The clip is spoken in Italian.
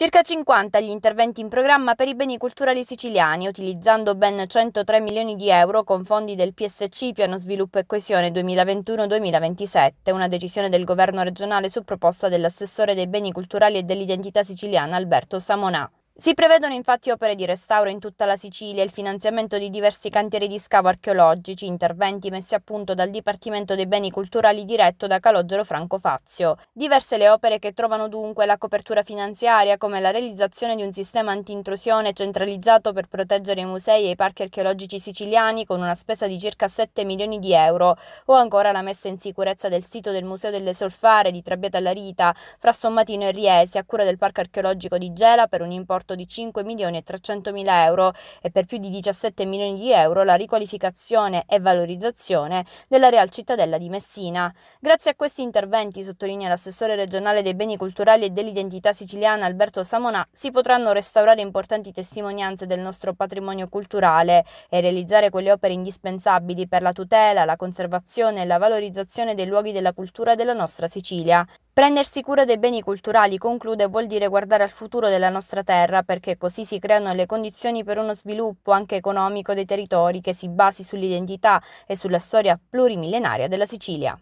Circa 50 gli interventi in programma per i beni culturali siciliani, utilizzando ben 103 milioni di euro con fondi del PSC Piano Sviluppo e Coesione 2021-2027, una decisione del governo regionale su proposta dell'assessore dei beni culturali e dell'identità siciliana Alberto Samonà. Si prevedono infatti opere di restauro in tutta la Sicilia, il finanziamento di diversi cantieri di scavo archeologici, interventi messi a punto dal Dipartimento dei Beni Culturali diretto da Calogero Franco Fazio. Diverse le opere che trovano dunque la copertura finanziaria, come la realizzazione di un sistema antintrusione centralizzato per proteggere i musei e i parchi archeologici siciliani con una spesa di circa 7 milioni di euro, o ancora la messa in sicurezza del sito del Museo delle Solfare di Trebbiata alla Rita, fra Sommatino e Riesi, a cura del Parco archeologico di Gela per un importo importo di 5 milioni e 300 mila euro e per più di 17 milioni di euro la riqualificazione e valorizzazione della Real Cittadella di Messina. Grazie a questi interventi, sottolinea l'assessore regionale dei beni culturali e dell'identità siciliana Alberto Samonà, si potranno restaurare importanti testimonianze del nostro patrimonio culturale e realizzare quelle opere indispensabili per la tutela, la conservazione e la valorizzazione dei luoghi della cultura della nostra Sicilia. Prendersi cura dei beni culturali, conclude, vuol dire guardare al futuro della nostra terra, perché così si creano le condizioni per uno sviluppo anche economico dei territori che si basi sull'identità e sulla storia plurimillenaria della Sicilia.